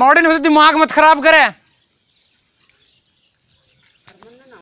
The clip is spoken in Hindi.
मॉडर्न हो तो दिमाग मत खराब करे